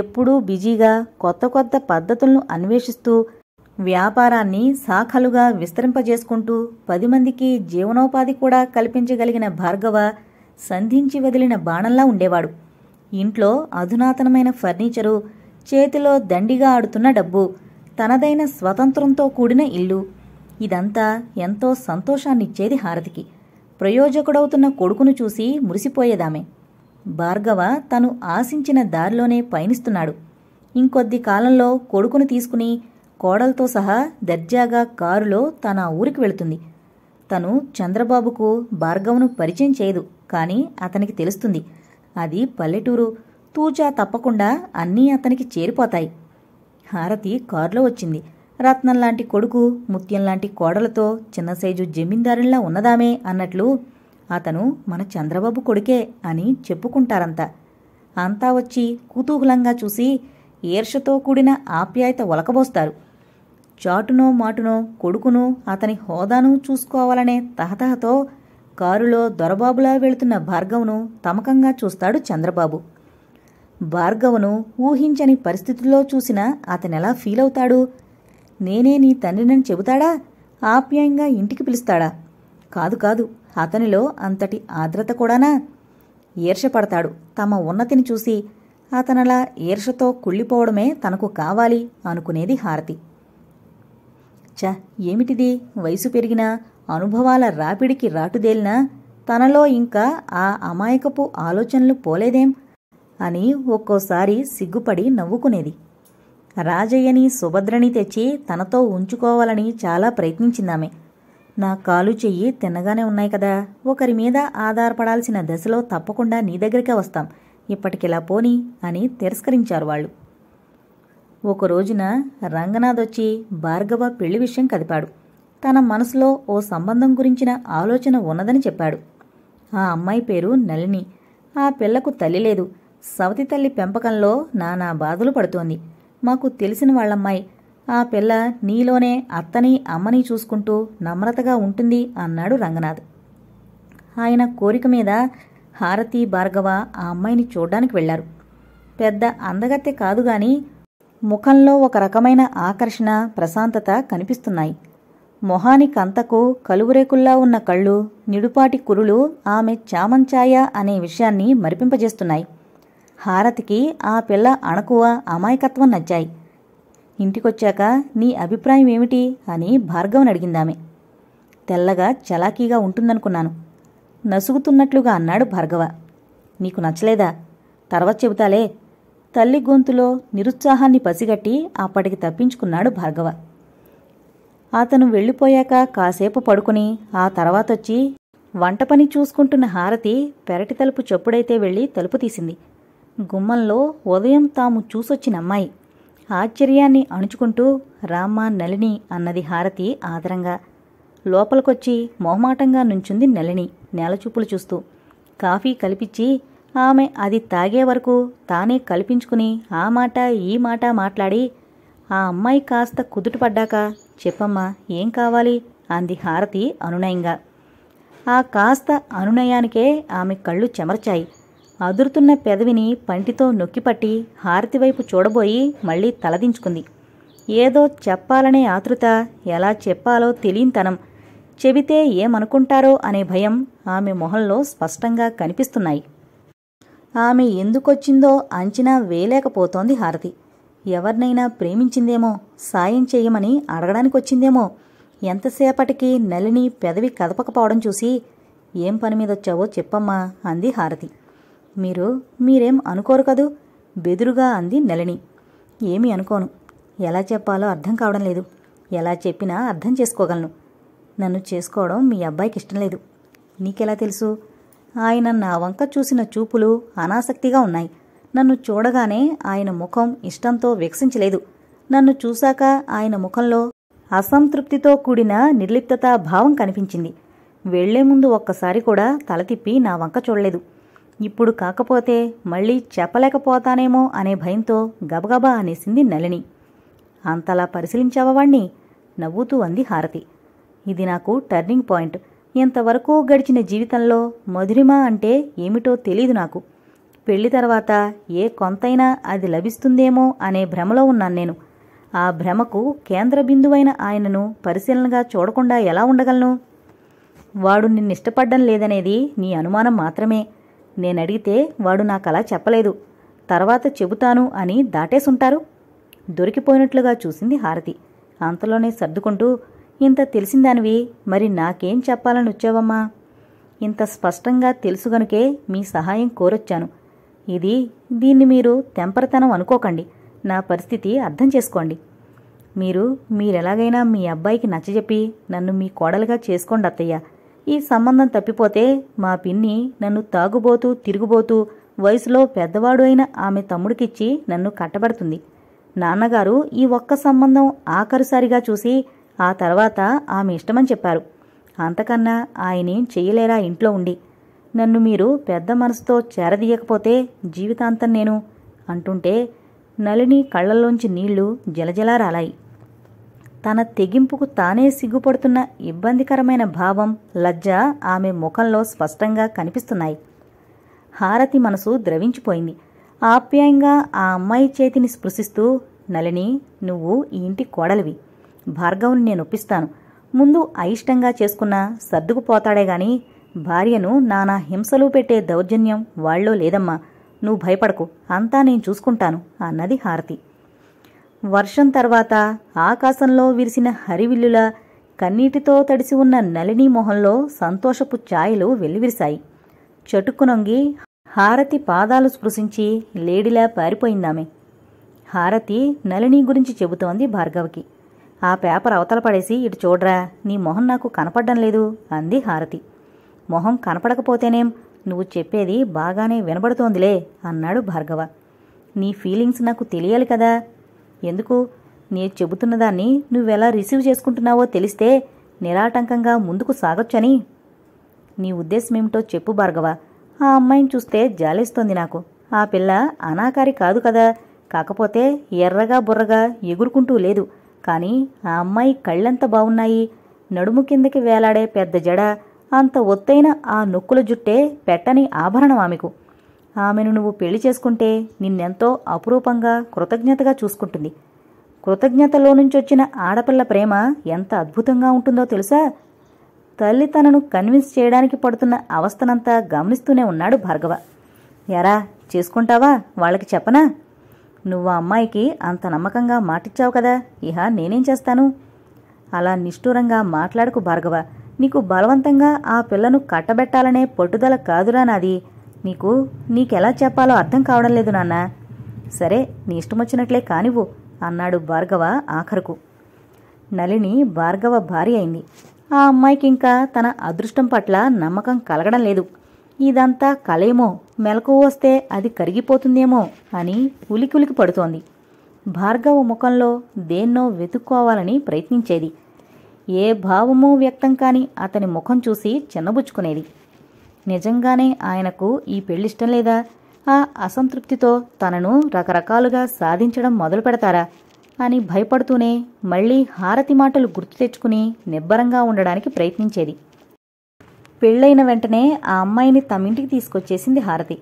ఎప్పుడూ బిజీగా కొత్త కొత్త పద్ధతులను అన్వేషిస్తూ వ్యాపారాన్ని శాఖలుగా విస్తరింపజేసుకుంటూ పది మందికి జీవనోపాధి కూడా కల్పించగలిగిన భార్గవ సంధించి వదిలిన బాణంలా ఉండేవాడు ఇంట్లో అధునాతనమైన ఫర్నిచరు చేతిలో దండిగా ఆడుతున్న డబ్బు తనదైన స్వతంత్రంతో కూడిన ఇల్లు ఇదంతా ఎంతో సంతోషాన్నిచ్చేది హారతికి ప్రయోజకుడవుతున్న కొడుకును చూసి మురిసిపోయేదామే భార్గవ తను ఆశించిన దారిలోనే పయనిస్తున్నాడు ఇంకొద్ది కాలంలో కొడుకును తీసుకుని కోడలతో సహా దర్జాగా కారులో తన ఊరికి వెళుతుంది తను చంద్రబాబుకు భార్గవను పరిచయం చేయదు కానీ అతనికి తెలుస్తుంది అది పల్లెటూరు తూచా తప్పకుండా అన్నీ అతనికి చేరిపోతాయి హారతి కారులో వచ్చింది రత్నం లాంటి కొడుకు ముత్యం లాంటి కోడలతో చిన్న సైజు జమీందారుల్లా ఉన్నదామే అన్నట్లు అతను మన చంద్రబాబు కొడుకే అని చెప్పుకుంటారంతా అంతా వచ్చి కుతూహలంగా చూసి ఈర్షతో కూడిన ఆప్యాయత ఒలకబోస్తారు చాటునో మాటునో కొడుకును అతని హోదాను చూసుకోవాలనే తహతహతో కారులో దొరబాబులా వెళుతున్న భార్గవును తమకంగా చూస్తాడు చంద్రబాబు భార్గవును ఊహించని పరిస్థితుల్లో చూసిన అతనెలా ఫీల్ అవుతాడు నేనే నీ తండ్రినని చెబుతాడా ఆప్యాయంగా ఇంటికి పిలుస్తాడా కాదు కాదు అతనిలో అంతటి ఆర్ద్రత కూడానా ఈర్షపడతాడు తమ ఉన్నతిని చూసి అతనలా ఈర్షతో కుళ్ళిపోవడమే తనకు కావాలి అనుకునేది హారతి చ ఏమిటిది వయసు పెరిగినా అనుభవాల రాపిడికి రాటుదేలినా తనలో ఇంకా ఆ అమాయకపు ఆలోచనలు పోలేదేం అని ఒక్కోసారి సిగ్గుపడి నవ్వుకునేది రాజయ్యని సుభద్రని తెచ్చి తనతో ఉంచుకోవాలని చాలా ప్రయత్నించిందామె నా కాలు చెయ్యి తిన్నగానే ఉన్నాయి కదా ఒకరి మీద ఆధారపడాల్సిన దశలో తప్పకుండా నీ దగ్గరికే వస్తాం ఇప్పటికిలా పోని అని తిరస్కరించారు వాళ్ళు ఒక రోజున రంగనాథ్ వచ్చి భార్గవ పెళ్లి విషయం కదిపాడు తన మనసులో ఓ సంబంధం గురించిన ఆలోచన ఉన్నదని చెప్పాడు ఆ అమ్మాయి పేరు నలిని ఆ పిల్లకు తల్లి లేదు సవతి తల్లి పెంపకంలో నానా బాధలు పడుతోంది మాకు తెలిసిన వాళ్ళమ్మాయి ఆ పిల్ల నీలోనే అత్తని అమ్మని చూసుకుంటూ నమ్రతగా ఉంటుంది అన్నాడు రంగనాథ్ ఆయన కోరిక మీద హారతి భార్గవ ఆ అమ్మాయిని చూడ్డానికి వెళ్లారు పెద్ద అందగత్తె కాదు ముఖంలో ఒక రకమైన ఆకర్షణ ప్రశాంతత కనిపిస్తున్నాయి మొహానికంతకు కలువురేకుల్లా ఉన్న కళ్ళు నిడుపాటి కురులు ఆమె చామంచాయ అనే విషయాన్ని మరిపింపజేస్తున్నాయి హారతికి ఆ పిల్ల అణకువ అమాయకత్వం నచ్చాయి ఇంటికొచ్చాక నీ అభిప్రాయం ఏమిటి అని భార్గవని అడిగిందామె తెల్లగా చలాకీగా ఉంటుందనుకున్నాను నసుగుతున్నట్లుగా అన్నాడు భార్గవ నీకు నచ్చలేదా తర్వాత చెబుతాలే తల్లి గొంతులో నిరుత్సాహాన్ని పసిగట్టి అప్పటికి తప్పించుకున్నాడు భార్గవ అతను వెళ్ళిపోయాక కాసేపు పడుకుని ఆ తర్వాతొచ్చి వంట పని చూసుకుంటున్న హారతి పెరటి తలుపు చెప్పుడైతే వెళ్ళి తలుపు తీసింది గుమ్మంలో ఉదయం తాము చూసొచ్చిన అమ్మాయి ఆశ్చర్యాన్ని అణుచుకుంటూ రామ్మ నలిని అన్నది హారతి ఆదరంగా లోపలికొచ్చి మొహమాటంగా నుంచుంది నలిని నేలచూపులు చూస్తూ కాఫీ కలిపించి ఆమె అది తాగే వరకు తానే కల్పించుకుని ఆ మాట ఈ మాట మాట్లాడి ఆ అమ్మాయి కాస్త కుదుటపడ్డాక చెప్పమ్మా ఏం కావాలి అంది హారతి అనునయంగా ఆ కాస్త అనునయానికే ఆమె కళ్ళు చెమర్చాయి అదురుతున్న పెదవిని పంటితో నొక్కిపట్టి హారతి వైపు చూడబోయి మళ్ళీ తలదించుకుంది ఏదో చెప్పాలనే ఆతృత ఎలా చెప్పాలో తెలియనితనం చెబితే ఏమనుకుంటారో అనే భయం ఆమె మొహంలో స్పష్టంగా కనిపిస్తున్నాయి ఆమె ఎందుకొచ్చిందో అంచనా వేయలేకపోతోంది హారతి ఎవరినైనా ప్రేమించిందేమో సాయం చేయమని అడగడానికి వచ్చిందేమో ఎంతసేపటికి నలిని పెదవి కదపకపోవడం చూసి ఏం పని వచ్చావో చెప్పమ్మా అంది హారతి మీరు మీరేం అనుకోరు కదూ బెదురుగా అంది నలిని ఏమీ అనుకోను ఎలా చెప్పాలో అర్థం కావడం లేదు ఎలా చెప్పినా అర్థం చేసుకోగలను నన్ను చేసుకోవడం మీ అబ్బాయికి ఇష్టం లేదు నీకెలా తెలుసు ఆయన నా వంక చూసిన చూపులు అనాసక్తిగా ఉన్నాయి నన్ను చూడగానే ఆయన ముఖం ఇష్టంతో వికసించలేదు నన్ను చూశాక ఆయన ముఖంలో అసంతృప్తితో కూడిన నిర్లిప్తత భావం కనిపించింది వెళ్లే ముందు ఒక్కసారి కూడా తల తిప్పి నా వంక చూడలేదు ఇప్పుడు కాకపోతే మళ్ళీ చెప్పలేకపోతానేమో అనే భయంతో గబగబా అనేసింది నలిని అంతలా పరిశీలించావాణ్ణి నవ్వుతూ అంది హారతి ఇది నాకు టర్నింగ్ పాయింట్ ఇంతవరకు గడిచిన జీవితంలో మధురిమ అంటే ఏమిటో తెలీదు నాకు పెళ్లి తర్వాత ఏ కొంతైనా అది లభిస్తుందేమో అనే భ్రమలో ఉన్నాను నేను ఆ భ్రమకు కేంద్ర బిందువైన ఆయనను పరిశీలనగా చూడకుండా ఎలా ఉండగలను వాడు నిన్నిష్టపడ్డం లేదనేది నీ అనుమానం మాత్రమే నేను అడిగితే వాడు నాకు అలా చెప్పలేదు తర్వాత చెబుతాను అని దాటేసుంటారు దొరికిపోయినట్లుగా చూసింది హారతి అంతలోనే సర్దుకుంటూ ఇంత తెలిసిందానివి మరి నాకేం చెప్పాలని వచ్చావమ్మా ఇంత స్పష్టంగా తెలుసు గనుకే మీ సహాయం కోరొచ్చాను ఇది దీన్ని మీరు తెంపరతనం అనుకోకండి నా పరిస్థితి అర్థం చేసుకోండి మీరు మీరెలాగైనా మీ అబ్బాయికి నచ్చజెప్పి నన్ను మీ కోడలుగా చేసుకోండి అత్తయ్య ఈ సంబంధం తప్పిపోతే మా పిన్ని నన్ను తాగుబోతూ తిరుగుబోతూ వయసులో పెద్దవాడు అయిన ఆమె తమ్ముడికిచ్చి నన్ను కట్టబడుతుంది నాన్నగారు ఈ ఒక్క సంబంధం ఆఖరుసారిగా చూసి ఆ తర్వాత ఆమె ఇష్టమని చెప్పారు అంతకన్నా ఆయనేం చెయ్యలేరా ఇంట్లో ఉండి నన్ను మీరు పెద్ద మనసుతో చేరదీయకపోతే జీవితాంతం నేను అంటుంటే నలిని కళ్ళల్లోంచి నీళ్లు జలజలారాలాయి రాలాయి తన తెగింపుకు తానే సిగ్గుపడుతున్న ఇబ్బందికరమైన భావం లజ్జ ఆమె ముఖంలో స్పష్టంగా కనిపిస్తున్నాయి హారతి మనసు ద్రవించిపోయింది ఆప్యాయంగా ఆ అమ్మాయి చేతిని స్పృశిస్తూ నలిని నువ్వు ఈ ఇంటి కోడలివి భార్గవుని నేను ఒప్పిస్తాను ముందు అయిష్టంగా చేసుకున్న సర్దుకుపోతాడే భార్యను నానా హింసలు పెట్టే దౌర్జన్యం వాళ్ళో లేదమ్మా నువ్వు భయపడకు అంతా నేను చూసుకుంటాను అన్నది హారతి వర్షం తర్వాత ఆకాశంలో విరిసిన హరివిల్లుల కన్నీటితో తడిసి ఉన్న నలిని మొహంలో సంతోషపు ఛాయలు వెల్లివిరిశాయి చటుక్కునొంగి హారతి పాదాలు స్పృశించి లేడిలా పారిపోయిందామె హారతి నలిని గురించి చెబుతోంది భార్గవకి ఆ పేపర్ అవతల పడేసి ఇటు చూడరా నీ మొహం నాకు కనపడడం లేదు అంది హారతి మొహం కనపడకపోతేనేం నువ్వు చెప్పేది బాగానే వినబడుతోందిలే అన్నాడు భార్గవ నీ ఫీలింగ్స్ నాకు తెలియాలి కదా ఎందుకు నేను చెబుతున్నదాన్ని నువ్వెలా రిసీవ్ చేసుకుంటున్నావో తెలిస్తే నిరాటంకంగా ముందుకు సాగొచ్చని నీ ఉద్దేశం ఏమిటో చెప్పు భార్గవ ఆ అమ్మాయిని చూస్తే జాలేస్తోంది నాకు ఆ పిల్ల అనాకారి కాదు కదా కాకపోతే ఎర్రగా బుర్రగా ఎగురుకుంటూ లేదు కానీ ఆ అమ్మాయి కళ్ళెంత బాగున్నాయి నడుము కిందకి వేలాడే పెద్ద జడ అంత ఒత్తైన ఆ నొక్కుల జుట్టే పెట్టని ఆభరణం ఆమెకు ఆమెను నువ్వు పెళ్లి చేసుకుంటే నిన్నెంతో అపురూపంగా కృతజ్ఞతగా చూసుకుంటుంది కృతజ్ఞతలో నుంచి వచ్చిన ఆడపిల్ల ప్రేమ ఎంత అద్భుతంగా ఉంటుందో తెలుసా తల్లి తనను కన్విన్స్ చేయడానికి పడుతున్న అవస్థనంతా గమనిస్తూనే ఉన్నాడు భార్గవ ఎరా చేసుకుంటావా వాళ్ళకి చెప్పనా నువ్వు అమ్మాయికి అంత నమ్మకంగా మాటిచ్చావు కదా ఇహ నేనేం చేస్తాను అలా నిష్ఠూరంగా మాట్లాడకు భార్గవ నీకు బలవంతంగా ఆ పిల్లను కట్టబెట్టాలనే పట్టుదల కాదురా నాది నీకు నీకెలా చెప్పాలో అర్థం కావడం లేదు నాన్న సరే నీ ఇష్టం వచ్చినట్లే కానివ్వు అన్నాడు భార్గవ ఆఖరుకు నలిని భార్గవ భార్య అయింది ఆ అమ్మాయికి ఇంకా తన అదృష్టం పట్ల నమ్మకం కలగడం లేదు ఇదంతా కలేమో మెలకు వస్తే అది కరిగిపోతుందేమో అని ఉలికిలికి పడుతోంది భార్గవ ముఖంలో దేన్నో వెతుక్కోవాలని ప్రయత్నించేది ఏ భావమూ వ్యక్తం కాని అతని ముఖం చూసి చిన్నబుచ్చుకునేది నిజంగానే ఆయనకు ఈ పెళ్ళిష్టం లేదా ఆ అసంతృప్తితో తనను రకరకాలుగా సాధించడం మొదలు పెడతారా అని భయపడుతూనే మళ్ళీ హారతి మాటలు గుర్తు తెచ్చుకుని నిబ్బరంగా ఉండడానికి ప్రయత్నించేది పెళ్ళైన వెంటనే ఆ అమ్మాయిని తమింటికి తీసుకొచ్చేసింది హారతి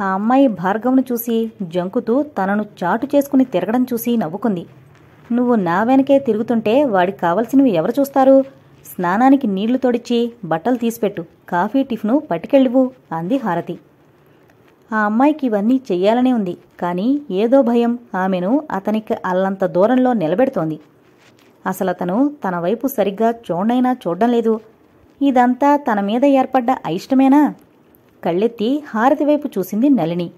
ఆ అమ్మాయి భార్గవును చూసి జంకుతూ తనను చాటు చేసుకుని తిరగడం చూసి నవ్వుకుంది నువ్వు నా వెనకే తిరుగుతుంటే వాడికి కావలసినవి ఎవరు చూస్తారు స్నానానికి నీళ్లు తొడిచి బట్టలు తీసిపెట్టు కాఫీ టిఫిను పట్టుకెళ్ళివు అంది హారతి ఆ అమ్మాయికి ఇవన్నీ చెయ్యాలనే ఉంది కానీ ఏదో భయం ఆమెను అతనికి అల్లంత దూరంలో నిలబెడుతోంది అసలు అతను తన వైపు సరిగ్గా చూడనైనా చూడడం లేదు ఇదంతా తన మీద ఏర్పడ్డ అయిష్టమేనా కళ్ళెత్తి హారతి వైపు చూసింది నలిని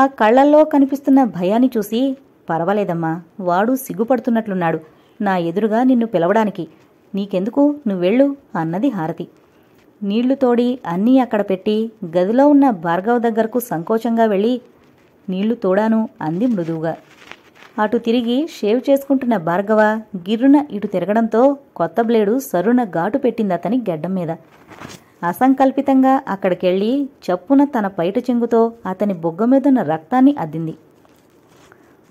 ఆ కళ్లల్లో కనిపిస్తున్న భయాన్ని చూసి పర్వాలేదమ్మా వాడు సిగ్గుపడుతున్నట్లున్నాడు నా ఎదురుగా నిన్ను పిలవడానికి నీకెందుకు నువ్వెళ్ళు అన్నది హారతి నీళ్లు తోడి అన్నీ అక్కడ పెట్టి గదిలో ఉన్న భార్గవ దగ్గరకు సంకోచంగా వెళ్ళి నీళ్లు తోడాను అంది మృదువుగా అటు తిరిగి షేవ్ చేసుకుంటున్న భార్గవ గిర్రున ఇటు తిరగడంతో కొత్త బ్లేడు సరున ఘాటు పెట్టింది అతని గడ్డం మీద అసంకల్పితంగా అక్కడికెళ్ళి చప్పున తన పైట చెంగుతో అతని బొగ్గ మీదున్న రక్తాన్ని అద్దింది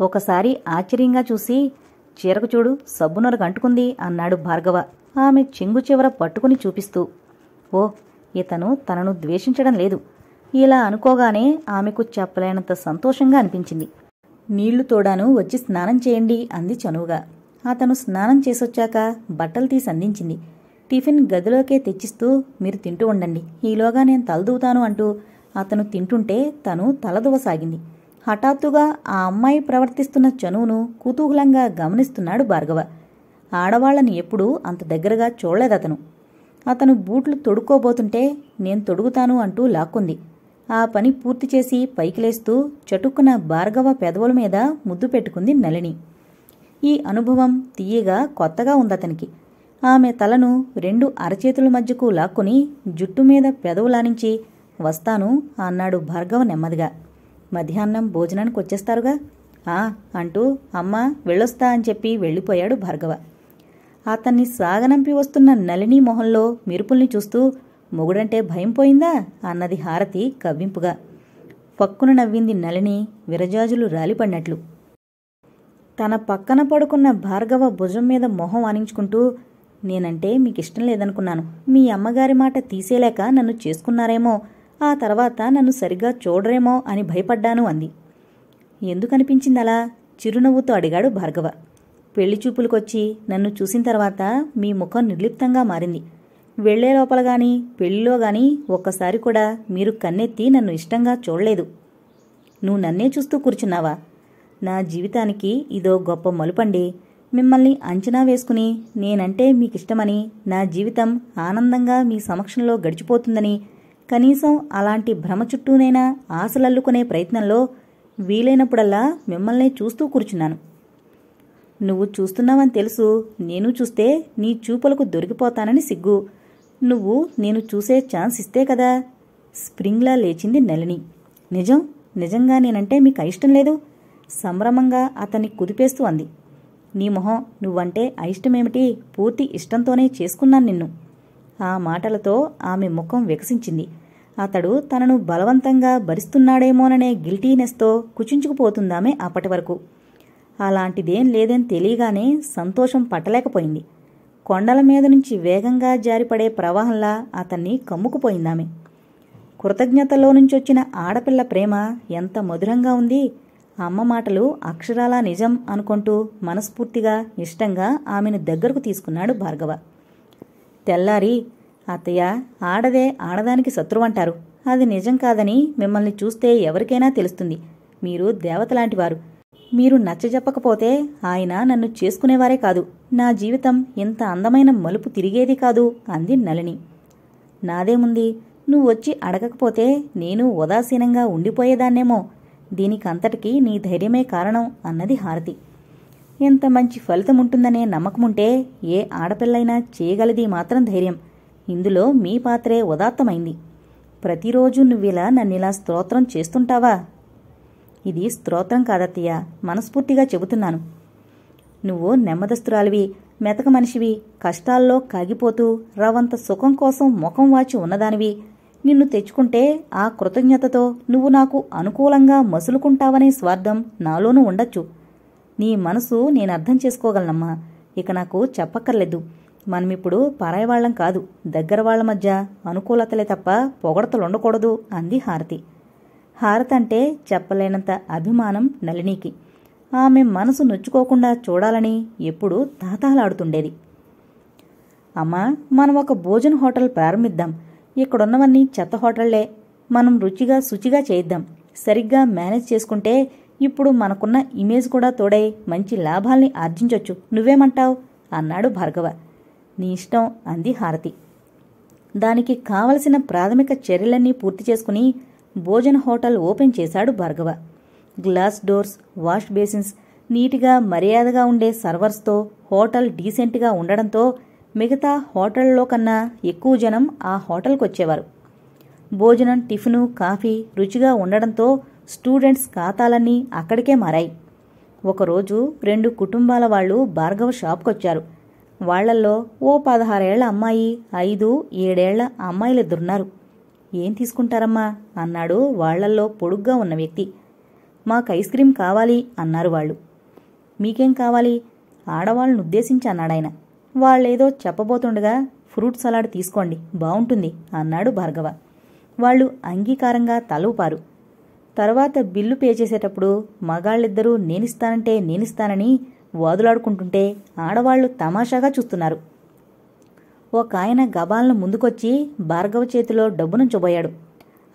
ఒకసారి ఆశ్చర్యంగా చూసి చీరకు చూడు సబ్బునరకు అంటుకుంది అన్నాడు భార్గవ ఆమె చెంగు చివర పట్టుకుని చూపిస్తూ ఓ ఇతను తనను ద్వేషించడం లేదు ఇలా అనుకోగానే ఆమెకు చెప్పలేనంత సంతోషంగా అనిపించింది నీళ్లు తోడాను వచ్చి స్నానం చేయండి అంది చనువుగా అతను స్నానం చేసొచ్చాక బట్టలు తీసి అందించింది టిఫిన్ గదిలోకే తెచ్చిస్తూ మీరు తింటూ ఉండండి ఈలోగా నేను తలదూతాను అంటూ అతను తింటుంటే తను తలదువసాగింది హఠాత్తుగా ఆ అమ్మాయి ప్రవర్తిస్తున్న చనువును కుతూహలంగా గమనిస్తున్నాడు భార్గవ ఆడవాళ్లని ఎప్పుడూ అంత దగ్గరగా చూడలేదతను అతను బూట్లు తొడుక్కోబోతుంటే నేను తొడుగుతాను అంటూ లాక్కుంది ఆ పని పూర్తి చేసి పైకిలేస్తూ చటుక్కున భార్గవ పెదవుల మీద ముద్దు పెట్టుకుంది నలిని ఈ అనుభవం తీయగా కొత్తగా ఉందతనికి ఆమె తలను రెండు అరచేతుల మధ్యకు లాక్కుని జుట్టు మీద పెదవులానించి వస్తాను అన్నాడు భార్గవ నెమ్మదిగా మధ్యాహ్నం భోజనానికి వచ్చేస్తారుగా ఆ అంటూ అమ్మ వెళ్ళొస్తా అని చెప్పి వెళ్ళిపోయాడు భార్గవ అతన్ని సాగనంపి వస్తున్న నలిని మొహంలో మెరుపుల్ని చూస్తూ మొగుడంటే భయం పోయిందా అన్నది హారతి కవ్వింపుగా పక్కున నవ్వింది నలిని విరజాజులు రాలిపడినట్లు తన పక్కన పడుకున్న భార్గవ భుజం మీద మొహం ఆనించుకుంటూ నేనంటే మీకు ఇష్టం లేదనుకున్నాను మీ అమ్మగారి మాట తీసేలేక నన్ను చేసుకున్నారేమో ఆ తర్వాత నన్ను సరిగ్గా చూడరేమో అని భయపడ్డాను అంది ఎందుకనిపించిందలా చిరునవ్వుతో అడిగాడు భార్గవ పెళ్లి చూపులకొచ్చి నన్ను చూసిన తర్వాత మీ ముఖం నిర్లిప్తంగా మారింది వెళ్లే లోపల గాని పెళ్లిలో గాని ఒక్కసారి కూడా మీరు కన్నెత్తి నన్ను ఇష్టంగా చూడలేదు నువ్వు నన్నే చూస్తూ కూర్చున్నావా నా జీవితానికి ఇదో గొప్ప మలుపండి మిమ్మల్ని అంచనా వేసుకుని నేనంటే మీకిష్టమని నా జీవితం ఆనందంగా మీ సమక్షంలో గడిచిపోతుందని కనీసం అలాంటి భ్రమ చుట్టూనైనా ఆశలల్లుకునే ప్రయత్నంలో వీలైనప్పుడల్లా మిమ్మల్ని చూస్తూ కూర్చున్నాను నువ్వు చూస్తున్నావని తెలుసు నేను చూస్తే నీ చూపులకు దొరికిపోతానని సిగ్గు నువ్వు నేను చూసే ఛాన్స్ ఇస్తే కదా స్ప్రింగ్లా లేచింది నలిని నిజం నిజంగా నేనంటే మీకు అయిష్టం లేదు సంభ్రమంగా అతన్ని కుదిపేస్తూ అంది నీ మొహం నువ్వంటే అయిష్టమేమిటి పూర్తి ఇష్టంతోనే చేసుకున్నాను నిన్ను ఆ మాటలతో ఆమె ముఖం వికసించింది అతడు తనను బలవంతంగా భరిస్తున్నాడేమోననే గిల్టీనెస్తో కుచించుకుపోతుందామే అప్పటి వరకు అలాంటిదేం లేదని తెలియగానే సంతోషం పట్టలేకపోయింది కొండల మీద నుంచి వేగంగా జారిపడే ప్రవాహంలా అతన్ని కమ్ముకుపోయిందామె కృతజ్ఞతలో నుంచి వచ్చిన ఆడపిల్ల ప్రేమ ఎంత మధురంగా ఉంది అమ్మ మాటలు అక్షరాలా నిజం అనుకుంటూ మనస్ఫూర్తిగా ఇష్టంగా ఆమెను దగ్గరకు తీసుకున్నాడు భార్గవ తెల్లారి అత్తయ్య ఆడదే ఆడదానికి శత్రువు అంటారు అది నిజం కాదని మిమ్మల్ని చూస్తే ఎవరికైనా తెలుస్తుంది మీరు దేవతలాంటివారు మీరు నచ్చజెప్పకపోతే ఆయన నన్ను చేసుకునేవారే కాదు నా జీవితం ఇంత అందమైన మలుపు తిరిగేది కాదు అంది నలిని నాదేముంది నువ్వు వచ్చి అడగకపోతే నేను ఉదాసీనంగా ఉండిపోయేదాన్నేమో దీనికంతటికీ నీ ధైర్యమే కారణం అన్నది హారతి ఎంత మంచి ఫలితం ఉంటుందనే నమ్మకముంటే ఏ ఆడపిల్లైనా చేయగలది మాత్రం ధైర్యం ఇందులో మీ పాత్రే ఉదాత్తమైంది ప్రతిరోజు నువ్విలా నన్నిలా స్తోత్రం చేస్తుంటావా ఇది స్తోత్రం కాదత్తయ్య మనస్ఫూర్తిగా చెబుతున్నాను నువ్వు నెమ్మదస్తురాలివి మెతక మనిషివి కష్టాల్లో కాగిపోతూ రవంత సుఖం కోసం ముఖం వాచి ఉన్నదానివి నిన్ను తెచ్చుకుంటే ఆ కృతజ్ఞతతో నువ్వు నాకు అనుకూలంగా మసులుకుంటావనే స్వార్థం నాలోనూ ఉండొచ్చు నీ మనసు నేను అర్థం చేసుకోగలనమ్మా ఇక నాకు చెప్పక్కర్లేదు మనం ఇప్పుడు పరాయి వాళ్ళం కాదు దగ్గర వాళ్ల మధ్య అనుకూలతలే తప్ప పొగడతలు ఉండకూడదు అంది హారతి హారతి అంటే చెప్పలేనంత అభిమానం నలినీకి ఆమె మనసు నొచ్చుకోకుండా చూడాలని ఎప్పుడూ తాతాలాడుతుండేది అమ్మా మనం ఒక భోజన హోటల్ ప్రారంభిద్దాం ఇక్కడున్నవన్నీ చెత్త హోటళ్లే మనం రుచిగా శుచిగా చేయిద్దాం సరిగ్గా మేనేజ్ చేసుకుంటే ఇప్పుడు మనకున్న ఇమేజ్ కూడా తోడై మంచి లాభాల్ని ఆర్జించొచ్చు నువ్వేమంటావు అన్నాడు భార్గవ నీ ఇష్టం అంది హారతి దానికి కావలసిన ప్రాథమిక చర్యలన్నీ పూర్తి చేసుకుని భోజన హోటల్ ఓపెన్ చేశాడు Bhargava glass doors wash basins నీటిగా మర్యాదగా ఉండే సర్వర్స్తో హోటల్ డీసెంట్గా ఉండడంతో మిగతా హోటల్లో కన్నా ఎక్కువ జనం ఆ హోటల్కి వచ్చేవారు భోజనం టిఫిను కాఫీ రుచిగా ఉండడంతో స్టూడెంట్స్ ఖాతాలన్నీ అక్కడికే మారాయి ఒకరోజు రెండు కుటుంబాల వాళ్ళు భార్గవ షాప్కొచ్చారు వాళ్లల్లో ఓ పదహారేళ్ల అమ్మాయి ఐదు ఏడేళ్ల అమ్మాయిలిద్దరున్నారు ఏం తీసుకుంటారమ్మా అన్నాడు వాళ్లల్లో పొడుగ్గా ఉన్న వ్యక్తి మాకు ఐస్ క్రీం కావాలి అన్నారు వాళ్ళు మీకేం కావాలి ఆడవాళ్ళను ఉద్దేశించి అన్నాడాయన వాళ్ళేదో చెప్పబోతుండగా ఫ్రూట్ సలాడ్ తీసుకోండి బావుంటుంది అన్నాడు భార్గవ వాళ్ళు అంగీకారంగా తలూపారు తర్వాత బిల్లు పే చేసేటప్పుడు మగాళ్ళిద్దరూ నేనిస్తానంటే నేనిస్తానని వాదులాడుకుంటుంటే ఆడవాళ్లు తమాషాగా చూస్తున్నారు ఒక ఆయన గబాలను ముందుకొచ్చి భార్గవ చేతిలో డబ్బును చూబోయాడు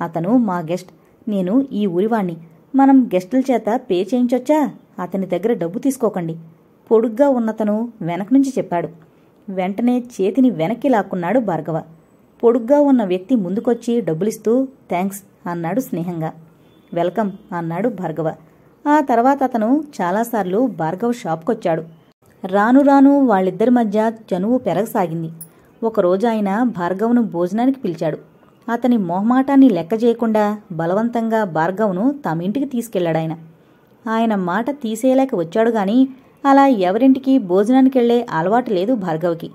అతను మా గెస్ట్ నేను ఈ ఊరివాణ్ణి మనం గెస్టుల చేత పే చేయించొచ్చా అతని దగ్గర డబ్బు తీసుకోకండి పొడుగ్గా ఉన్నతను వెనక నుంచి చెప్పాడు వెంటనే చేతిని వెనక్కి లాక్కున్నాడు భార్గవ పొడుగ్గా ఉన్న వ్యక్తి ముందుకొచ్చి డబ్బులిస్తూ థ్యాంక్స్ అన్నాడు స్నేహంగా వెల్కమ్ అన్నాడు భార్గవ ఆ తర్వాత అతను చాలాసార్లు భార్గవ్ షాప్కొచ్చాడు రాను రాను వాళ్ళిద్దరి మధ్య చనువు పెరగసాగింది ఒకరోజు ఆయన భార్గవ్ను భోజనానికి పిలిచాడు అతని మొహమాటాన్ని లెక్క చేయకుండా బలవంతంగా భార్గవ్ను తమింటికి తీసుకెళ్లాడాయన ఆయన మాట తీసేయలేక వచ్చాడు గాని అలా ఎవరింటికి భోజనానికి అలవాటు లేదు భార్గవ్కి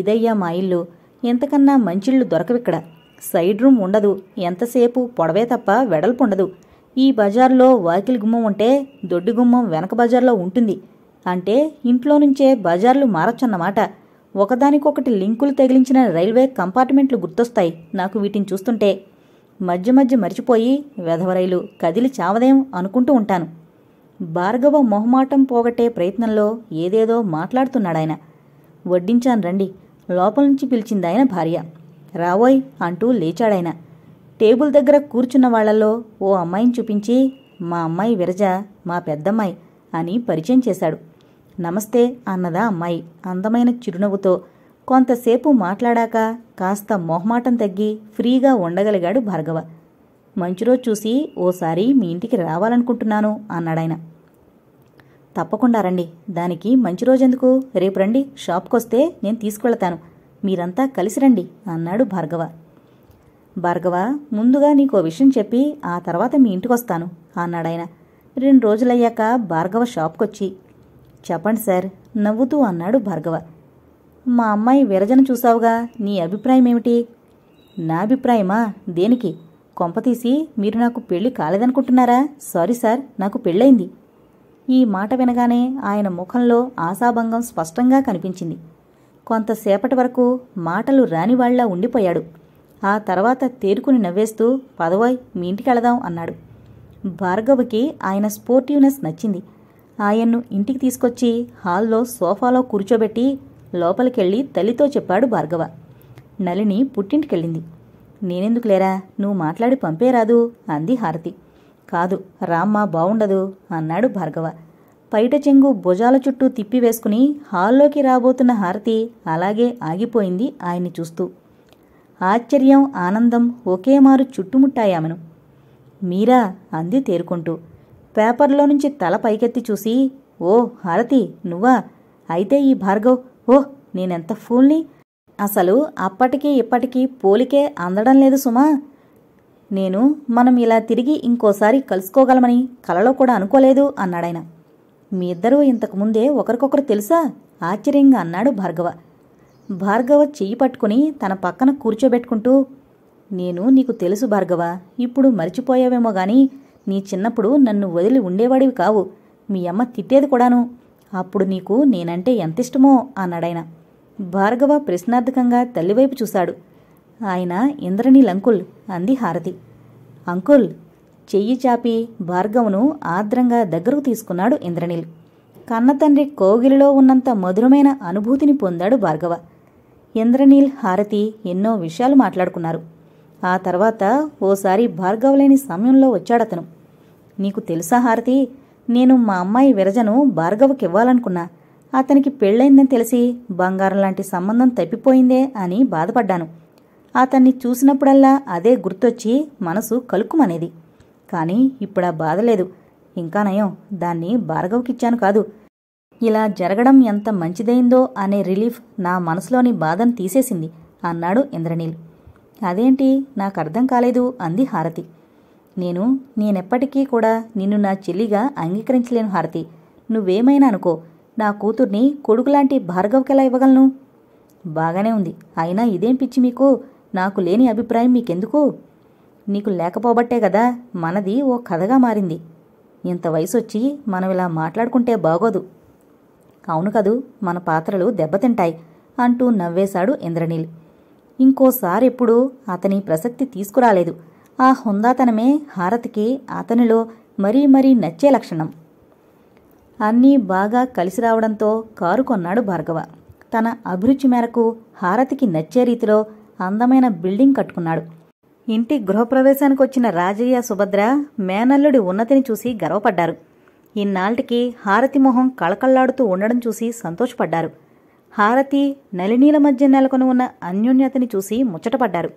ఇదయ్యా మా ఇల్లు ఎంతకన్నా మంచిళ్ళు దొరకవిక్కడ సైడ్ రూమ్ ఉండదు ఎంతసేపు పొడవే తప్ప వెడల్పుండదు ఈ బజార్లో వాకిలి గుమ్మం ఉంటే దొడ్డి గుమ్మం వెనక బజార్లో ఉంటుంది అంటే ఇంట్లో నుంచే బజార్లు మారచ్చన్నమాట ఒకదానికొకటి లింకులు తగిలించిన రైల్వే కంపార్ట్మెంట్లు గుర్తొస్తాయి నాకు వీటిని చూస్తుంటే మధ్య మధ్య మరిచిపోయి వెధవరైలు కదిలి చావదేం అనుకుంటూ ఉంటాను భార్గవ మొహమాటం పోగొట్టే ప్రయత్నంలో ఏదేదో మాట్లాడుతున్నాడాయన వడ్డించాను రండి లోపల నుంచి పిలిచిందాయన భార్య రావోయ్ అంటూ లేచాడాయన టేబుల్ దగ్గర కూర్చున్న వాళ్లలో ఓ అమ్మాయిని చూపించి మా అమ్మాయి విరజ మా పెద్దమ్మాయి అని పరిచయం చేశాడు నమస్తే అన్నదా అమ్మాయి అందమైన చిరునవ్వుతో కొంతసేపు మాట్లాడాక కాస్త మొహమాటం తగ్గి ఫ్రీగా ఉండగలిగాడు భార్గవ మంచిరోజు చూసి ఓసారి మీ ఇంటికి రావాలనుకుంటున్నాను అన్నాడాయన తప్పకుండా రండి దానికి మంచి రోజెందుకు రేపు రండి షాప్కొస్తే నేను తీసుకువెళతాను మీరంతా కలిసి రండి అన్నాడు భార్గవ భార్గవ ముందుగా నీకో విషయం చెప్పి ఆ తర్వాత మీ ఇంటికొస్తాను అన్నాడాయన రెండు రోజులయ్యాక భార్గవ షాప్కొచ్చి చెప్పండి సార్ నవ్వుతూ అన్నాడు భార్గవ మా అమ్మాయి విరజన చూసావుగా నీ అభిప్రాయం ఏమిటి నా అభిప్రాయమా దేనికి కొంపతీసి మీరు నాకు పెళ్లి కాలేదనుకుంటున్నారా సారీ సార్ నాకు పెళ్ళైంది ఈ మాట వినగానే ఆయన ముఖంలో ఆశాభంగం స్పష్టంగా కనిపించింది కొంతసేపటి వరకు మాటలు రానివాళ్లా ఉండిపోయాడు ఆ తర్వాత తేరుకుని నవ్వేస్తూ పదవాయ్ మీ ఇంటికి వెళదాం అన్నాడు భార్గవకి ఆయన స్పోర్టివ్నెస్ నచ్చింది ఆయన్ను ఇంటికి తీసుకొచ్చి హాల్లో సోఫాలో కూర్చోబెట్టి లోపలికెళ్ళి తల్లితో చెప్పాడు భార్గవ నలిని పుట్టింటికెళ్ళింది నేనెందుకు లేరా నువ్వు మాట్లాడి పంపేరాదు అంది హారతి కాదు రామ్మ బావుండదు అన్నాడు భార్గవ పైట చెంగు భుజాల చుట్టూ తిప్పివేసుకుని హాల్లోకి రాబోతున్న హారతి అలాగే ఆగిపోయింది ఆయన్ని చూస్తూ ఆశ్చర్యం ఆనందం ఒకేమారు చుట్టుముట్టాయామెను మీరా అంది తేరుకుంటూ పేపర్లో నుంచి తల పైకెత్తి చూసి ఓ హారతి నువ్వా అయితే ఈ భార్గవ్ ఓహ్ నేనెంత ఫూల్ని అసలు అప్పటికీ ఇప్పటికీ పోలికే అందడం లేదు సుమా నేను మనం ఇలా తిరిగి ఇంకోసారి కలుసుకోగలమని కలలో కూడా అనుకోలేదు అన్నాడాయన మీ ఇద్దరూ ఇంతకుముందే ఒకరికొకరు తెలుసా ఆశ్చర్యంగా అన్నాడు భార్గవ భార్గవ చెయ్యి పట్టుకుని తన పక్కన కూర్చోబెట్టుకుంటూ నేను నీకు తెలుసు భార్గవ ఇప్పుడు మర్చిపోయావేమో గాని నీ చిన్నప్పుడు నన్ను వదిలి ఉండేవాడివి కావు మీ అమ్మ తిట్టేది కూడాను అప్పుడు నీకు నేనంటే ఎంత ఇష్టమో అన్నాడాయన భార్గవ ప్రశ్నార్థకంగా తల్లివైపు చూశాడు ఆయన ఇంద్రనీల్ అంకుల్ అంది హారతి అంకుల్ చెయ్యి చాపి భార్గవను ఆర్ద్రంగా దగ్గరకు తీసుకున్నాడు ఇంద్రనీల్ కన్నతండ్రి కోగిలిలో ఉన్నంత మధురమైన అనుభూతిని పొందాడు భార్గవ ఇంద్రనీల్ హారతి ఎన్నో విషయాలు మాట్లాడుకున్నారు ఆ తర్వాత ఓసారి భార్గవలేని సమయంలో వచ్చాడతను నీకు తెలుసా హారతి నేను మా అమ్మాయి విరజను భార్గవకివ్వాలనుకున్నా ఇవ్వాలనుకున్నా అతనికి పెళ్ళైందని తెలిసి బంగారం లాంటి సంబంధం తప్పిపోయిందే అని బాధపడ్డాను అతన్ని చూసినప్పుడల్లా అదే గుర్తొచ్చి మనసు కలుక్కుమనేది కానీ ఇప్పుడా బాధలేదు బాధ లేదు ఇంకా నయం దాన్ని భార్గవకిచ్చాను కాదు ఇలా జరగడం ఎంత మంచిదైందో అనే రిలీఫ్ నా మనసులోని బాధను తీసేసింది అన్నాడు ఇంద్రనీల్ అదేంటి నాకు అర్థం కాలేదు అంది హారతి నేను నేనెప్పటికీ కూడా నిన్ను నా చెల్లిగా అంగీకరించలేను హారతి నువ్వేమైనా అనుకో నా కూతుర్ని కొడుకులాంటి భార్గవకెలా ఇవ్వగలను బాగానే ఉంది అయినా ఇదేం పిచ్చి మీకు నాకు లేని అభిప్రాయం మీకెందుకు నీకు లేకపోబట్టే కదా మనది ఓ కథగా మారింది ఇంత వయసొచ్చి మనం ఇలా మాట్లాడుకుంటే బాగోదు అవును కదూ మన పాత్రలు దెబ్బతింటాయి అంటూ నవ్వేశాడు ఇంద్రనీల్ ఇంకోసారెప్పుడు అతని ప్రసక్తి తీసుకురాలేదు ఆ హుందాతనమే హారతికి అతనిలో మరీ మరీ నచ్చే లక్షణం అన్నీ బాగా కలిసి రావడంతో కారు కొన్నాడు భార్గవ తన అభిరుచి మేరకు హారతికి నచ్చే రీతిలో అందమైన బిల్డింగ్ కట్టుకున్నాడు ఇంటి గృహప్రవేశానికి వచ్చిన రాజయ్య సుభద్ర మేనల్లుడి ఉన్నతిని చూసి గర్వపడ్డారు ఇన్నాళ్ళకి హారతి మొహం కళకళ్లాడుతూ ఉండడం చూసి సంతోషపడ్డారు హారతి నలినీల మధ్య నెలకొని ఉన్న అన్యోన్యతని చూసి ముచ్చటపడ్డారు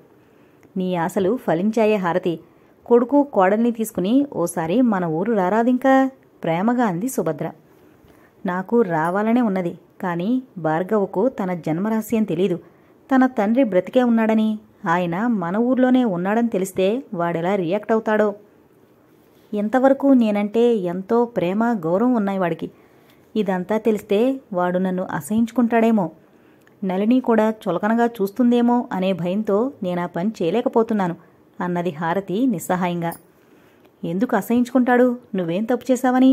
నీ ఆశలు ఫలించాయే హారతి కొడుకు కోడల్ని తీసుకుని ఓసారి మన ఊరు రారాదింకా ప్రేమగా అంది సుభద్ర నాకు రావాలనే ఉన్నది కానీ భార్గవకు తన జన్మరహస్యం తెలీదు తన తండ్రి బ్రతికే ఉన్నాడని ఆయన మన ఊర్లోనే ఉన్నాడని తెలిస్తే వాడెలా రియాక్ట్ అవుతాడో ఇంతవరకు నేనంటే ఎంతో ప్రేమ గౌరవం ఉన్నాయి వాడికి ఇదంతా తెలిస్తే వాడు నన్ను అసహించుకుంటాడేమో నలిని కూడా చులకనగా చూస్తుందేమో అనే భయంతో నేనా పని చేయలేకపోతున్నాను అన్నది హారతి నిస్సహాయంగా ఎందుకు అసహించుకుంటాడు నువ్వేం తప్పు చేశావని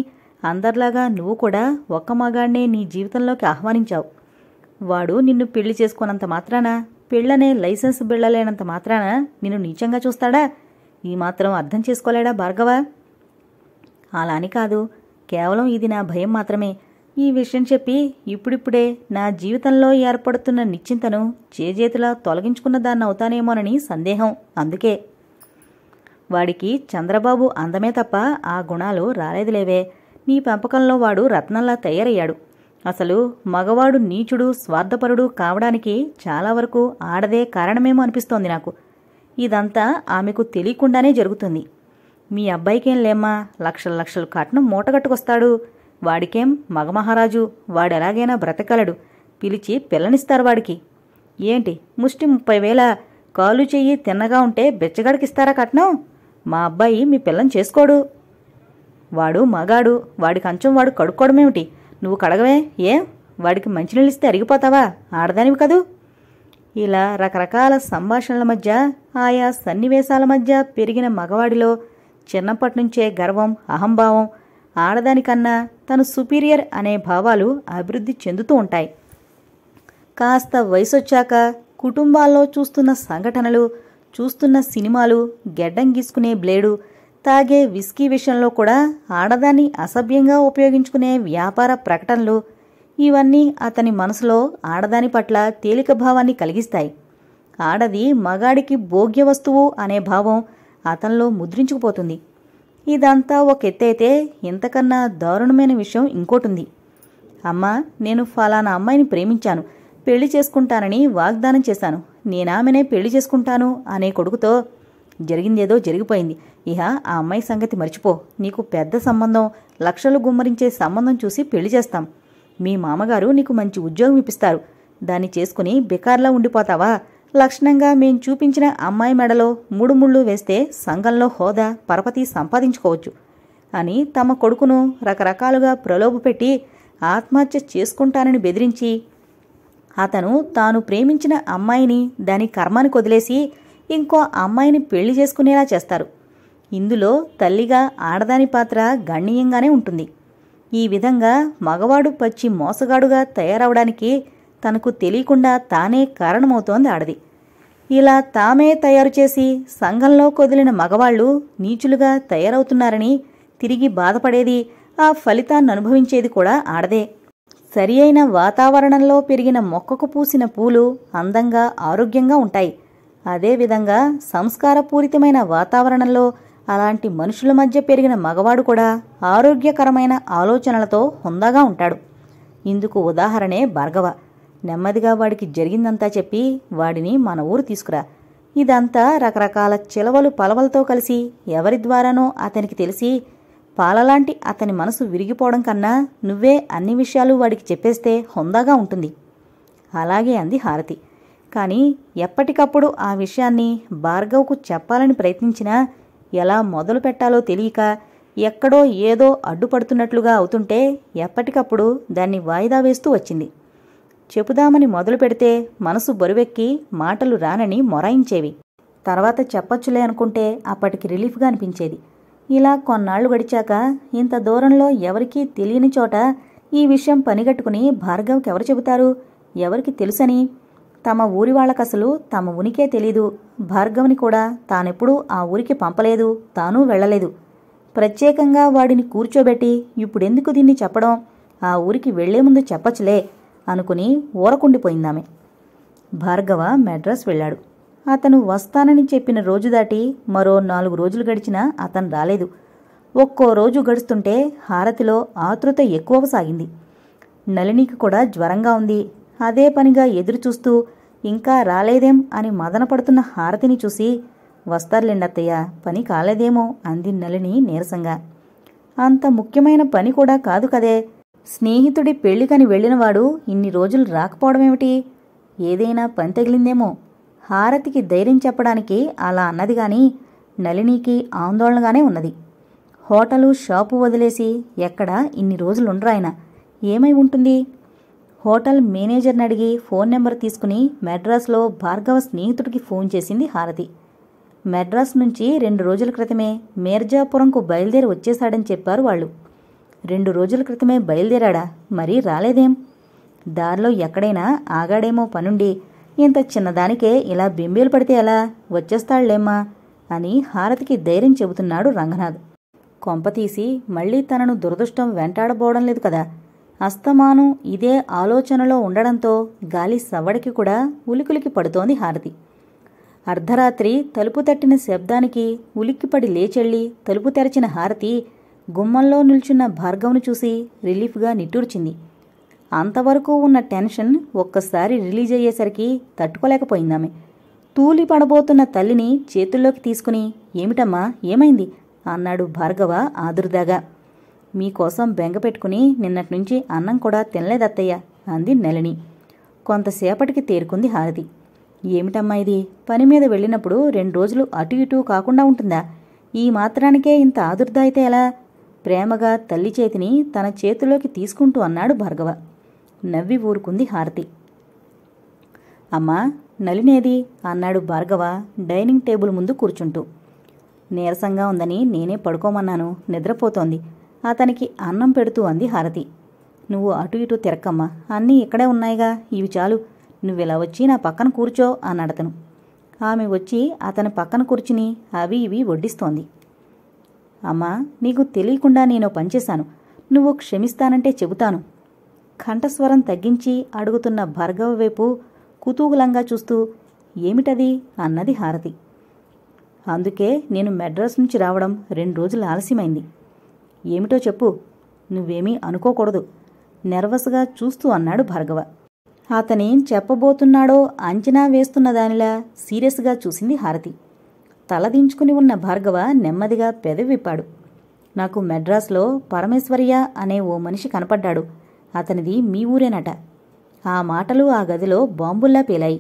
అందరిలాగా నువ్వు కూడా ఒక్క మగాడినే నీ జీవితంలోకి ఆహ్వానించావు వాడు నిన్ను పెళ్లి చేసుకున్నంత మాత్రాన పెళ్ళనే లైసెన్స్ బిళ్ళలేనంత మాత్రాన నిన్ను నీచంగా చూస్తాడా ఈ మాత్రం అర్థం చేసుకోలేడా భార్గవా అలా అని కాదు కేవలం ఇది నా భయం మాత్రమే ఈ విషయం చెప్పి ఇప్పుడిప్పుడే నా జీవితంలో ఏర్పడుతున్న నిశ్చింతను చేజేతులా తొలగించుకున్న దాన్ని అవుతానేమోనని సందేహం అందుకే వాడికి చంద్రబాబు అందమే తప్ప ఆ గుణాలు రాలేదులేవే నీ పెంపకంలో వాడు రత్నంలా తయారయ్యాడు అసలు మగవాడు నీచుడు స్వార్థపరుడు కావడానికి చాలా వరకు ఆడదే కారణమేమో అనిపిస్తోంది నాకు ఇదంతా ఆమెకు తెలియకుండానే జరుగుతుంది మీ అబ్బాయికేం లేమ్మా లక్షల లక్షల కట్నం మూటగట్టుకొస్తాడు వాడికేం మగమహారాజు వాడెలాగైనా బ్రతకలడు పిలిచి పిల్లనిస్తారు వాడికి ఏంటి ముష్టి ముప్పై వేల కాలు చెయ్యి తిన్నగా ఉంటే బిచ్చగాడికిస్తారా కట్నం మా అబ్బాయి మీ పిల్లని చేసుకోడు వాడు మగాడు వాడి కంచం వాడు కడుక్కోవడమేమిటి నువ్వు కడగవే ఏం వాడికి మంచినీళ్ళిస్తే ఇస్తే అరిగిపోతావా ఆడదానివి కదూ ఇలా రకరకాల సంభాషణల మధ్య ఆయా సన్నివేశాల మధ్య పెరిగిన మగవాడిలో చిన్నప్పటి నుంచే గర్వం అహంభావం ఆడదానికన్నా తను సుపీరియర్ అనే భావాలు అభివృద్ధి చెందుతూ ఉంటాయి కాస్త వయసొచ్చాక కుటుంబాల్లో చూస్తున్న సంఘటనలు చూస్తున్న సినిమాలు గెడ్డం గీసుకునే బ్లేడు తాగే విస్కీ విషయంలో కూడా ఆడదాన్ని అసభ్యంగా ఉపయోగించుకునే వ్యాపార ప్రకటనలు ఇవన్నీ అతని మనసులో ఆడదాని పట్ల తేలిక భావాన్ని కలిగిస్తాయి ఆడది మగాడికి భోగ్య వస్తువు అనే భావం అతనిలో ముద్రించుకుపోతుంది ఇదంతా ఒక ఎత్తైతే ఇంతకన్నా దారుణమైన విషయం ఇంకోటుంది అమ్మా నేను ఫలానా అమ్మాయిని ప్రేమించాను పెళ్లి చేసుకుంటానని వాగ్దానం చేశాను నేనామెనే పెళ్లి చేసుకుంటాను అనే కొడుకుతో జరిగిందేదో జరిగిపోయింది ఇహ ఆ అమ్మాయి సంగతి మర్చిపో నీకు పెద్ద సంబంధం లక్షలు గుమ్మరించే సంబంధం చూసి పెళ్లి చేస్తాం మీ మామగారు నీకు మంచి ఉద్యోగం ఇప్పిస్తారు దాన్ని చేసుకుని బికార్లా ఉండిపోతావా లక్షణంగా మేం చూపించిన అమ్మాయి మెడలో మూడు ముళ్ళు వేస్తే సంఘంలో హోదా పరపతి సంపాదించుకోవచ్చు అని తమ కొడుకును రకరకాలుగా ప్రలోభపెట్టి ఆత్మహత్య చేసుకుంటానని బెదిరించి అతను తాను ప్రేమించిన అమ్మాయిని దాని కర్మానికి వదిలేసి ఇంకో అమ్మాయిని పెళ్లి చేసుకునేలా చేస్తారు ఇందులో తల్లిగా ఆడదాని పాత్ర గణనీయంగానే ఉంటుంది ఈ విధంగా మగవాడు పచ్చి మోసగాడుగా తయారవడానికి తనకు తెలియకుండా తానే కారణమవుతోంది ఆడది ఇలా తామే తయారు చేసి సంఘంలో కొదిలిన మగవాళ్లు నీచులుగా తయారవుతున్నారని తిరిగి బాధపడేది ఆ ఫలితాన్ని అనుభవించేది కూడా ఆడదే సరి అయిన వాతావరణంలో పెరిగిన మొక్కకు పూసిన పూలు అందంగా ఆరోగ్యంగా ఉంటాయి అదేవిధంగా సంస్కారపూరితమైన వాతావరణంలో అలాంటి మనుషుల మధ్య పెరిగిన మగవాడు కూడా ఆరోగ్యకరమైన ఆలోచనలతో హుందాగా ఉంటాడు ఇందుకు ఉదాహరణే భార్గవ నెమ్మదిగా వాడికి జరిగిందంతా చెప్పి వాడిని మన ఊరు తీసుకురా ఇదంతా రకరకాల చిలవలు పలవలతో కలిసి ఎవరి ద్వారానో అతనికి తెలిసి పాలలాంటి అతని మనసు విరిగిపోవడం కన్నా నువ్వే అన్ని విషయాలు వాడికి చెప్పేస్తే హొందాగా ఉంటుంది అలాగే అంది హారతి కానీ ఎప్పటికప్పుడు ఆ విషయాన్ని భార్గవ్కు చెప్పాలని ప్రయత్నించినా ఎలా మొదలు పెట్టాలో తెలియక ఎక్కడో ఏదో అడ్డుపడుతున్నట్లుగా అవుతుంటే ఎప్పటికప్పుడు దాన్ని వాయిదా వేస్తూ వచ్చింది చెబుదామని మొదలు పెడితే మనసు బరువెక్కి మాటలు రానని మొరాయించేవి తర్వాత చెప్పొచ్చులే అనుకుంటే అప్పటికి రిలీఫ్గా అనిపించేది ఇలా కొన్నాళ్లు గడిచాక ఇంత దూరంలో ఎవరికీ తెలియని చోట ఈ విషయం పనిగట్టుకుని భార్గవ్కి ఎవరు చెబుతారు ఎవరికి తెలుసని తమ ఊరి వాళ్ళకసలు తమ ఉనికే తెలీదు భార్గవ్ని కూడా తానెప్పుడూ ఆ ఊరికి పంపలేదు తానూ వెళ్ళలేదు ప్రత్యేకంగా వాడిని కూర్చోబెట్టి ఇప్పుడెందుకు దీన్ని చెప్పడం ఆ ఊరికి వెళ్లే ముందు చెప్పచ్చులే అనుకుని ఊరకుండిపోయిందామె భార్గవ మెడ్రస్ వెళ్ళాడు అతను వస్తానని చెప్పిన రోజు దాటి మరో నాలుగు రోజులు గడిచినా అతను రాలేదు ఒక్కో రోజు గడుస్తుంటే హారతిలో ఆతృత ఎక్కువ సాగింది నలినికి కూడా జ్వరంగా ఉంది అదే పనిగా ఎదురుచూస్తూ ఇంకా రాలేదేం అని మదనపడుతున్న హారతిని చూసి వస్తారులేండత్తయ్య పని కాలేదేమో అంది నలిని నీరసంగా అంత ముఖ్యమైన పని కూడా కాదు కదే స్నేహితుడి పెళ్లికని వెళ్ళినవాడు ఇన్ని రోజులు రాకపోవడమేమిటి ఏదైనా పని తగిలిందేమో హారతికి ధైర్యం చెప్పడానికి అలా అన్నది కానీ నళినికి ఆందోళనగానే ఉన్నది హోటలు షాపు వదిలేసి ఎక్కడ ఇన్ని రోజులుండ్రాయన ఏమై ఉంటుంది హోటల్ మేనేజర్ని అడిగి ఫోన్ నెంబర్ తీసుకుని మెడ్రాస్లో భార్గవ స్నేహితుడికి ఫోన్ చేసింది హారతి మెడ్రాస్ నుంచి రెండు రోజుల క్రితమే మేర్జాపురంకు బయలుదేరి వచ్చేశాడని చెప్పారు వాళ్ళు రెండు రోజుల క్రితమే బయలుదేరాడా మరీ రాలేదేం దారిలో ఎక్కడైనా ఆగాడేమో పనుండి ఇంత చిన్నదానికే ఇలా బింబీలు పడితే ఎలా వచ్చేస్తాళ్లేమ్మా అని హారతికి ధైర్యం చెబుతున్నాడు రంగనాథ్ కొంపతీసి మళ్లీ తనను దురదృష్టం వెంటాడబోవడం లేదు కదా అస్తమాను ఇదే ఆలోచనలో ఉండడంతో గాలి సవ్వడికి కూడా ఉలికులికి పడుతోంది హారతి అర్ధరాత్రి తలుపు తట్టిన శబ్దానికి ఉలిక్కిపడి లేచెళ్ళి తలుపు తెరచిన హారతి గుమ్మంలో నిల్చున్న భార్గవ్ను చూసి రిలీఫ్గా నిట్టూర్చింది అంతవరకు ఉన్న టెన్షన్ ఒక్కసారి రిలీజ్ అయ్యేసరికి తట్టుకోలేకపోయిందామె తూలి పడబోతున్న తల్లిని చేతుల్లోకి తీసుకుని ఏమిటమ్మా ఏమైంది అన్నాడు భార్గవ ఆదుర్దాగా మీకోసం బెంగ పెట్టుకుని నిన్నటి నుంచి అన్నం కూడా తినలేదత్తయ్య అంది నెలని కొంతసేపటికి తేరుకుంది హారతి ఏమిటమ్మా ఇది పని మీద వెళ్ళినప్పుడు రెండు రోజులు అటు ఇటు కాకుండా ఉంటుందా ఈ మాత్రానికే ఇంత ఆదుర్దా అయితే ఎలా ప్రేమగా తల్లి చేతిని తన చేతిలోకి తీసుకుంటూ అన్నాడు భార్గవ నవ్వి ఊరుకుంది హారతి అమ్మా నలినేది అన్నాడు భార్గవ డైనింగ్ టేబుల్ ముందు కూర్చుంటూ నీరసంగా ఉందని నేనే పడుకోమన్నాను నిద్రపోతోంది అతనికి అన్నం పెడుతూ అంది హారతి నువ్వు అటు ఇటు తిరక్కమ్మా అన్నీ ఇక్కడే ఉన్నాయిగా ఇవి చాలు ఇలా వచ్చి నా పక్కన కూర్చో అన్నాడతను ఆమె వచ్చి అతని పక్కన కూర్చుని అవి ఇవి వడ్డిస్తోంది అమ్మా నీకు తెలియకుండా నేను పనిచేశాను నువ్వు క్షమిస్తానంటే చెబుతాను కంఠస్వరం తగ్గించి అడుగుతున్న భార్గవ వైపు కుతూహలంగా చూస్తూ ఏమిటది అన్నది హారతి అందుకే నేను మెడ్రాస్ నుంచి రావడం రెండు రోజులు ఆలస్యమైంది ఏమిటో చెప్పు నువ్వేమీ అనుకోకూడదు నెర్వస్గా చూస్తూ అన్నాడు భార్గవ అతనేం చెప్పబోతున్నాడో అంచనా వేస్తున్న దానిలా సీరియస్గా చూసింది హారతి తలదించుకుని ఉన్న భార్గవ నెమ్మదిగా పెదవిప్పాడు నాకు మెడ్రాస్లో పరమేశ్వరయ్య అనే ఓ మనిషి కనపడ్డాడు అతనిది మీ ఊరేనట ఆ మాటలు ఆ గదిలో బాంబుల్లా పేలాయి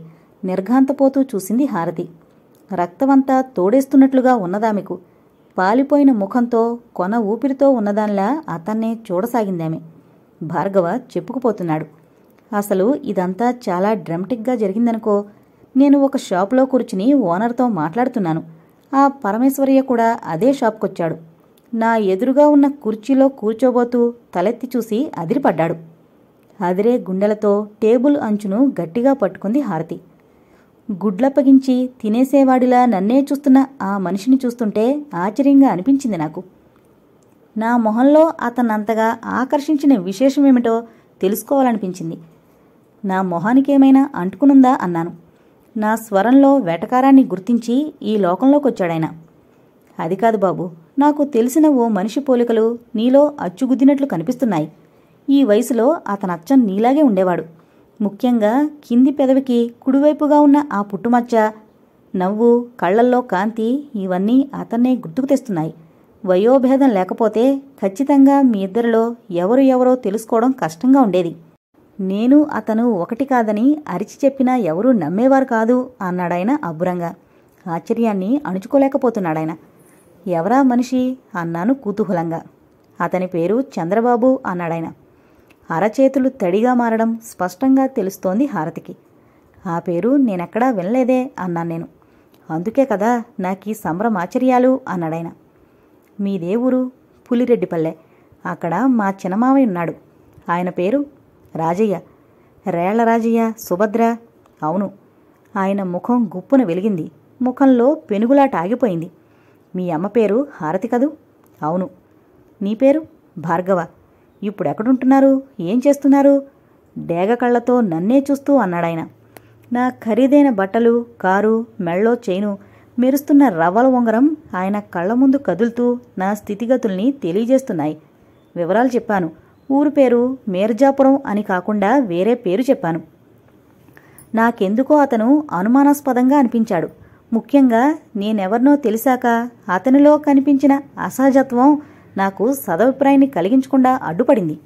నిర్ఘాంతపోతూ చూసింది హారతి రక్తమంతా తోడేస్తున్నట్లుగా ఉన్నదామెకు పాలిపోయిన ముఖంతో కొన ఊపిరితో ఉన్నదానిలా అతన్నే చూడసాగిందామె భార్గవ చెప్పుకుపోతున్నాడు అసలు ఇదంతా చాలా డ్రమటిక్గా జరిగిందనుకో నేను ఒక షాప్లో కూర్చుని ఓనర్తో మాట్లాడుతున్నాను ఆ పరమేశ్వరయ్య కూడా అదే షాప్కొచ్చాడు నా ఎదురుగా ఉన్న కుర్చీలో కూర్చోబోతూ తలెత్తి చూసి అదిరిపడ్డాడు అదిరే గుండెలతో టేబుల్ అంచును గట్టిగా పట్టుకుంది హారతి గుడ్లప్పగించి తినేసేవాడిలా నన్నే చూస్తున్న ఆ మనిషిని చూస్తుంటే ఆశ్చర్యంగా అనిపించింది నాకు నా మొహంలో అతనంతగా ఆకర్షించిన విశేషమేమిటో తెలుసుకోవాలనిపించింది నా మొహానికేమైనా అంటుకునుందా అన్నాను నా స్వరంలో వేటకారాన్ని గుర్తించి ఈ లోకంలోకి వచ్చాడాయన అది కాదు బాబు నాకు తెలిసిన ఓ మనిషి పోలికలు నీలో అచ్చుగుద్దినట్లు కనిపిస్తున్నాయి ఈ వయసులో అతను అచ్చం నీలాగే ఉండేవాడు ముఖ్యంగా కింది పెదవికి కుడివైపుగా ఉన్న ఆ పుట్టుమచ్చ నవ్వు కళ్లల్లో కాంతి ఇవన్నీ అతన్నే గుర్తుకు తెస్తున్నాయి వయోభేదం లేకపోతే ఖచ్చితంగా మీ ఇద్దరిలో ఎవరు ఎవరో తెలుసుకోవడం కష్టంగా ఉండేది నేను అతను ఒకటి కాదని అరిచి చెప్పినా ఎవరూ నమ్మేవారు కాదు అన్నాడాయన అబ్బురంగా ఆశ్చర్యాన్ని అణుచుకోలేకపోతున్నాడాయన ఎవరా మనిషి అన్నాను కుతూహలంగా అతని పేరు చంద్రబాబు అన్నాడాయన అరచేతులు తడిగా మారడం స్పష్టంగా తెలుస్తోంది హారతికి ఆ పేరు నేనెక్కడా వినలేదే అన్నాను నేను అందుకే కదా నాకీ సంబరం ఆశ్చర్యాలు అన్నాడాయన మీదే ఊరు పులిరెడ్డిపల్లె అక్కడ మా చిన్నమావయ్య ఉన్నాడు ఆయన పేరు రాజయ్య రేళ్ల రాజయ్య సుభద్ర అవును ఆయన ముఖం గుప్పున వెలిగింది ముఖంలో పెనుగులాట ఆగిపోయింది మీ అమ్మ పేరు హారతి కదూ అవును నీ పేరు భార్గవ ఇప్పుడు ఎక్కడుంటున్నారు ఏం చేస్తున్నారు డేగ కళ్ళతో నన్నే చూస్తూ అన్నాడాయన నా ఖరీదైన బట్టలు కారు మెళ్ళో చేయిను మెరుస్తున్న రవ్వల ఉంగరం ఆయన కళ్ళ ముందు కదులుతూ నా స్థితిగతుల్ని తెలియజేస్తున్నాయి వివరాలు చెప్పాను ఊరు పేరు మేర్జాపురం అని కాకుండా వేరే పేరు చెప్పాను నాకెందుకో అతను అనుమానాస్పదంగా అనిపించాడు ముఖ్యంగా నేనెవరినో తెలిసాక అతనిలో కనిపించిన అసహజత్వం నాకు సదభిప్రాయాన్ని కలిగించకుండా అడ్డుపడింది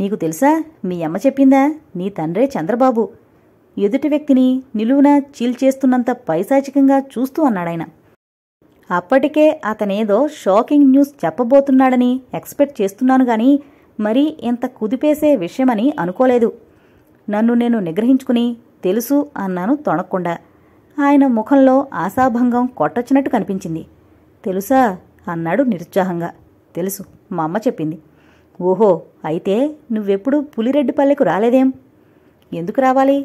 నీకు తెలుసా మీ అమ్మ చెప్పిందా నీ తండ్రే చంద్రబాబు ఎదుటి వ్యక్తిని నిలువున చీల్చేస్తున్నంత పైశాచికంగా చూస్తూ అన్నాడాయన అప్పటికే అతనేదో షాకింగ్ న్యూస్ చెప్పబోతున్నాడని ఎక్స్పెక్ట్ చేస్తున్నాను గాని మరీ ఇంత కుదిపేసే విషయమని అనుకోలేదు నన్ను నేను నిగ్రహించుకుని తెలుసు అన్నాను తొణక్కుండా ఆయన ముఖంలో ఆశాభంగం కొట్టొచ్చినట్టు కనిపించింది తెలుసా అన్నాడు నిరుత్సాహంగా తెలుసు మా అమ్మ చెప్పింది ఓహో అయితే నువ్వెప్పుడు పులిరెడ్డిపల్లెకు రాలేదేం ఎందుకు రావాలి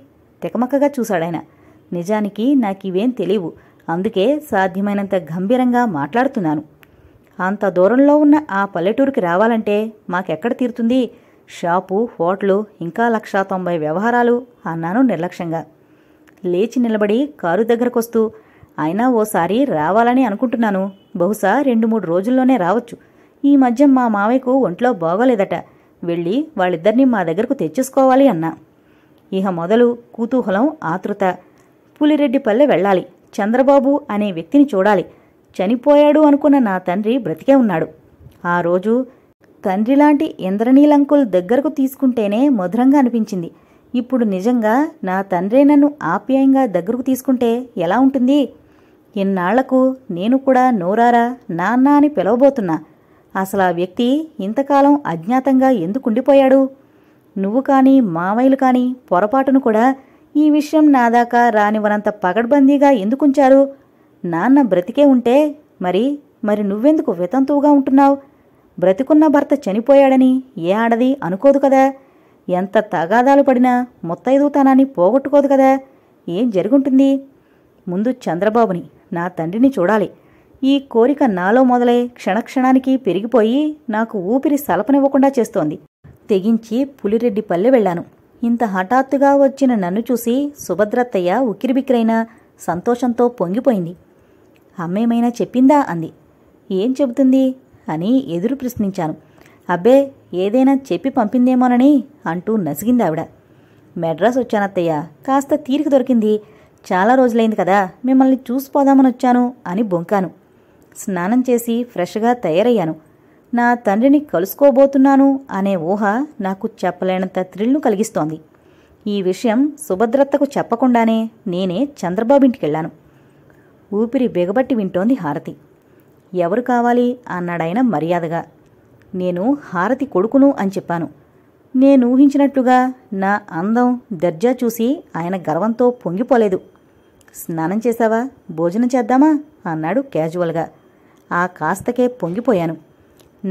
తెకమక్కగా చూశాడాయన నిజానికి నాకివేం తెలియవు అందుకే సాధ్యమైనంత గంభీరంగా మాట్లాడుతున్నాను అంత దూరంలో ఉన్న ఆ పల్లెటూరుకి రావాలంటే మాకెక్కడ తీరుతుంది షాపు హోటలు ఇంకా లక్షా తొంభై వ్యవహారాలు అన్నాను నిర్లక్ష్యంగా లేచి నిలబడి కారు దగ్గరకొస్తూ అయినా ఓసారి రావాలని అనుకుంటున్నాను బహుశా రెండు మూడు రోజుల్లోనే రావచ్చు ఈ మధ్య మా మావయ్యకు ఒంట్లో బాగోలేదట వెళ్ళి వాళ్ళిద్దరినీ మా దగ్గరకు తెచ్చేసుకోవాలి అన్నా ఇహ మొదలు కూతూహలం ఆతృత పులిరెడ్డిపల్లె వెళ్ళాలి చంద్రబాబు అనే వ్యక్తిని చూడాలి చనిపోయాడు అనుకున్న నా తండ్రి బ్రతికే ఉన్నాడు ఆ రోజు తండ్రిలాంటి ఇంద్రనీలంకుల్ దగ్గరకు తీసుకుంటేనే మధురంగా అనిపించింది ఇప్పుడు నిజంగా నా తండ్రే నన్ను ఆప్యాయంగా దగ్గరకు తీసుకుంటే ఎలా ఉంటుంది ఇన్నాళ్లకు నేను కూడా నోరారా నాన్న అని పిలవబోతున్నా అసలు ఆ వ్యక్తి ఇంతకాలం అజ్ఞాతంగా ఎందుకుండిపోయాడు నువ్వు కానీ మావయ్యలు కానీ పొరపాటును కూడా ఈ విషయం నాదాకా రానివనంత పగడ్బందీగా ఎందుకుంచారు నాన్న బ్రతికే ఉంటే మరి మరి నువ్వెందుకు వితంతువుగా ఉంటున్నావు బ్రతికున్న భర్త చనిపోయాడని ఏ ఆడది అనుకోదు కదా ఎంత తగాదాలు పడినా ముత్తైదుతనాన్ని పోగొట్టుకోదు కదా ఏం జరుగుంటుంది ముందు చంద్రబాబుని నా తండ్రిని చూడాలి ఈ కోరిక నాలో మొదలై క్షణక్షణానికి పెరిగిపోయి నాకు ఊపిరి సలపనివ్వకుండా చేస్తోంది తెగించి పులిరెడ్డి పల్లె వెళ్ళాను ఇంత హఠాత్తుగా వచ్చిన నన్ను చూసి సుభద్రత్తయ్య ఉక్కిరిబిక్కిరైన సంతోషంతో పొంగిపోయింది అమ్మేమైనా చెప్పిందా అంది ఏం చెబుతుంది అని ఎదురు ప్రశ్నించాను అబ్బే ఏదైనా చెప్పి పంపిందేమోనని అంటూ నసిగింది ఆవిడ మెడ్రాస్ వచ్చానత్తయ్య కాస్త తీరిక దొరికింది చాలా రోజులైంది కదా మిమ్మల్ని చూసిపోదామని వచ్చాను అని బొంకాను స్నానం చేసి ఫ్రెష్గా తయారయ్యాను నా తండ్రిని కలుసుకోబోతున్నాను అనే ఊహ నాకు చెప్పలేనంత థ్రిల్ను కలిగిస్తోంది ఈ విషయం సుభద్రత్తకు చెప్పకుండానే నేనే చంద్రబాబు వెళ్ళాను ఊపిరి బిగబట్టి వింటోంది హారతి ఎవరు కావాలి అన్నాడాయన మర్యాదగా నేను హారతి కొడుకును అని చెప్పాను నేను ఊహించినట్లుగా నా అందం దర్జా చూసి ఆయన గర్వంతో పొంగిపోలేదు స్నానం చేశావా భోజనం చేద్దామా అన్నాడు క్యాజువల్గా ఆ కాస్తకే పొంగిపోయాను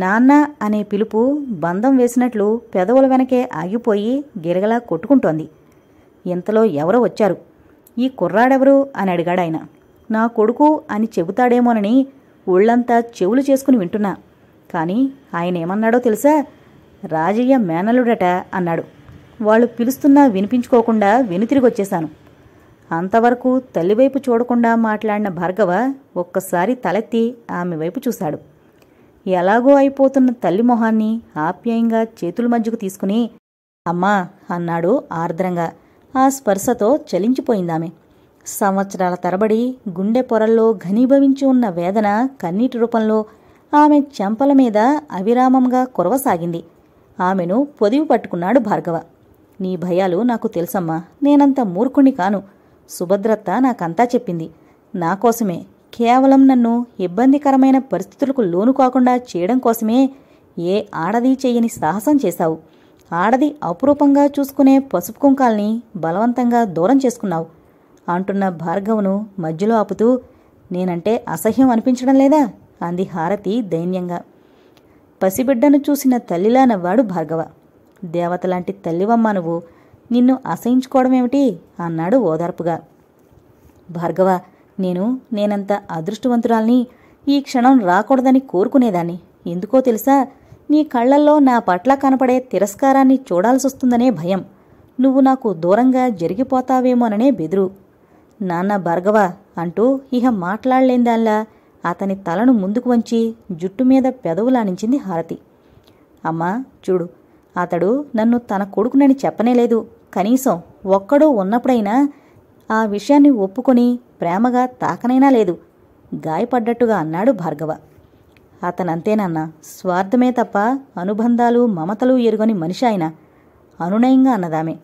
నాన్న అనే పిలుపు బంధం వేసినట్లు పెదవుల వెనకే ఆగిపోయి గిరగలా కొట్టుకుంటోంది ఇంతలో ఎవరో వచ్చారు ఈ కుర్రాడెవరు అని అడిగాడాయన నా కొడుకు అని చెబుతాడేమోనని ఒళ్ళంతా చెవులు చేసుకుని వింటున్నా కానీ ఆయన ఏమన్నాడో తెలుసా రాజయ్య మేనలుడట అన్నాడు వాళ్ళు పిలుస్తున్నా వినిపించుకోకుండా వెనుతిరిగొచ్చేశాను అంతవరకు తల్లివైపు చూడకుండా మాట్లాడిన భార్గవ ఒక్కసారి తలెత్తి ఆమె వైపు చూశాడు ఎలాగో అయిపోతున్న తల్లి మొహాన్ని ఆప్యాయంగా చేతుల మధ్యకు తీసుకుని అమ్మా అన్నాడు ఆర్ద్రంగా ఆ స్పర్శతో చలించిపోయిందామె సంవత్సరాల తరబడి గుండె పొరల్లో ఘనీభవించి ఉన్న వేదన కన్నీటి రూపంలో ఆమె చెంపల మీద అవిరామంగా కురవసాగింది ఆమెను పొదివి పట్టుకున్నాడు భార్గవ నీ భయాలు నాకు తెలుసమ్మా నేనంత మూర్ఖుణ్ణి కాను సుభద్రత్త నాకంతా చెప్పింది నా కోసమే కేవలం నన్ను ఇబ్బందికరమైన పరిస్థితులకు లోను కాకుండా చేయడం కోసమే ఏ ఆడది చేయని సాహసం చేశావు ఆడది అపురూపంగా చూసుకునే పసుపు కుంకాల్ని బలవంతంగా దూరం చేసుకున్నావు అంటున్న భార్గవును మధ్యలో ఆపుతూ నేనంటే అసహ్యం అనిపించడం లేదా అంది హారతి దైన్యంగా పసిబిడ్డను చూసిన తల్లిలా నవ్వాడు భార్గవ దేవతలాంటి తల్లివమ్మ నువ్వు నిన్ను అసహించుకోవడమేమిటి అన్నాడు ఓదార్పుగా భార్గవ నేను నేనంత అదృష్టవంతురాల్ని ఈ క్షణం రాకూడదని కోరుకునేదాన్ని ఎందుకో తెలుసా నీ కళ్లల్లో నా పట్ల కనపడే తిరస్కారాన్ని చూడాల్సొస్తుందనే భయం నువ్వు నాకు దూరంగా జరిగిపోతావేమోననే బెదురు నాన్న భార్గవ అంటూ ఇహ మాట్లాడలేందాల్లా అతని తలను ముందుకు వంచి జుట్టు మీద పెదవులానించింది హారతి అమ్మా చూడు అతడు నన్ను తన కొడుకునని చెప్పనేలేదు కనీసం ఒక్కడో ఉన్నప్పుడైనా ఆ విషయాన్ని ఒప్పుకొని ప్రేమగా తాకనైనా లేదు గాయపడ్డట్టుగా అన్నాడు భార్గవ అతనంతేనన్న స్వార్థమే తప్ప అనుబంధాలు మమతలు ఎరుగని మనిషి ఆయన అనునయంగా అన్నదామే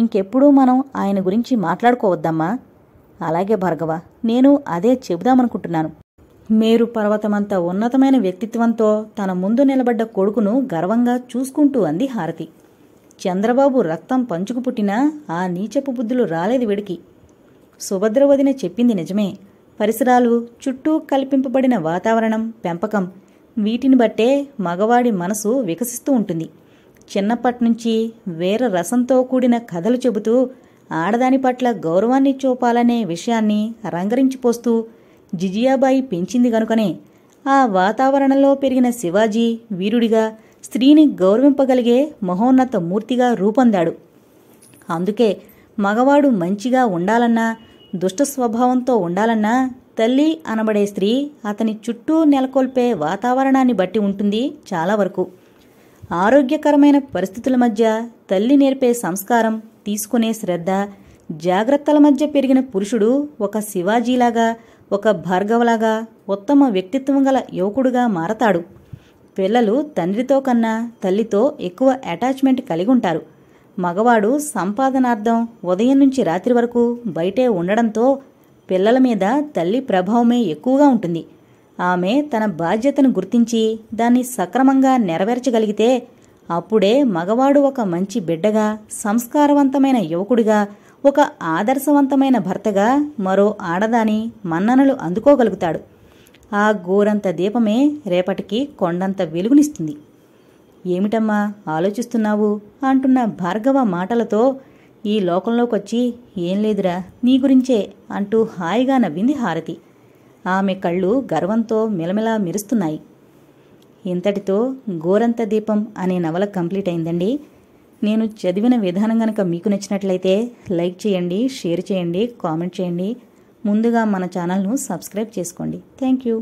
ఇంకెప్పుడూ మనం ఆయన గురించి మాట్లాడుకోవద్దమ్మా అలాగే భార్గవ నేను అదే చెబుదామనుకుంటున్నాను మేరు పర్వతమంత ఉన్నతమైన వ్యక్తిత్వంతో తన ముందు నిలబడ్డ కొడుకును గర్వంగా చూసుకుంటూ అంది హారతి చంద్రబాబు రక్తం పంచుకు పుట్టినా ఆ నీచపు బుద్ధులు రాలేదు విడికి సుభద్ర వదిన చెప్పింది నిజమే పరిసరాలు చుట్టూ కల్పింపబడిన వాతావరణం పెంపకం వీటిని బట్టే మగవాడి మనసు వికసిస్తూ ఉంటుంది చిన్నప్పటి నుంచి వేర రసంతో కూడిన కథలు చెబుతూ ఆడదాని పట్ల గౌరవాన్ని చూపాలనే విషయాన్ని రంగరించిపోస్తూ జిజియాబాయి పెంచింది గనుకనే ఆ వాతావరణంలో పెరిగిన శివాజీ వీరుడిగా స్త్రీని గౌరవింపగలిగే మహోన్నత మూర్తిగా రూపొందాడు అందుకే మగవాడు మంచిగా ఉండాలన్నా దుష్ట స్వభావంతో ఉండాలన్నా తల్లి అనబడే స్త్రీ అతని చుట్టూ నెలకొల్పే వాతావరణాన్ని బట్టి ఉంటుంది చాలా వరకు ఆరోగ్యకరమైన పరిస్థితుల మధ్య తల్లి నేర్పే సంస్కారం తీసుకునే శ్రద్ధ జాగ్రత్తల మధ్య పెరిగిన పురుషుడు ఒక శివాజీలాగా ఒక భార్గవలాగా ఉత్తమ వ్యక్తిత్వం గల యువకుడుగా మారతాడు పిల్లలు తండ్రితో కన్నా తల్లితో ఎక్కువ అటాచ్మెంట్ కలిగి ఉంటారు మగవాడు సంపాదనార్థం ఉదయం నుంచి రాత్రి వరకు బయటే ఉండడంతో పిల్లల మీద తల్లి ప్రభావమే ఎక్కువగా ఉంటుంది ఆమె తన బాధ్యతను గుర్తించి దాన్ని సక్రమంగా నెరవేర్చగలిగితే అప్పుడే మగవాడు ఒక మంచి బిడ్డగా సంస్కారవంతమైన యువకుడిగా ఒక ఆదర్శవంతమైన భర్తగా మరో ఆడదాని మన్ననలు అందుకోగలుగుతాడు ఆ గోరంత దీపమే రేపటికి కొండంత వెలుగునిస్తుంది ఏమిటమ్మా ఆలోచిస్తున్నావు అంటున్న భార్గవ మాటలతో ఈ లోకంలోకొచ్చి ఏం లేదురా నీ గురించే అంటూ హాయిగా నవ్వింది హారతి ఆమె కళ్ళు గర్వంతో మిలమిలా మెరుస్తున్నాయి ఇంతటితో గోరంత దీపం అనే నవల కంప్లీట్ అయిందండి నేను చదివిన విధానం కనుక మీకు నచ్చినట్లయితే లైక్ చేయండి షేర్ చేయండి కామెంట్ చేయండి ముందుగా మన ఛానల్ను సబ్స్క్రైబ్ చేసుకోండి థ్యాంక్ యూ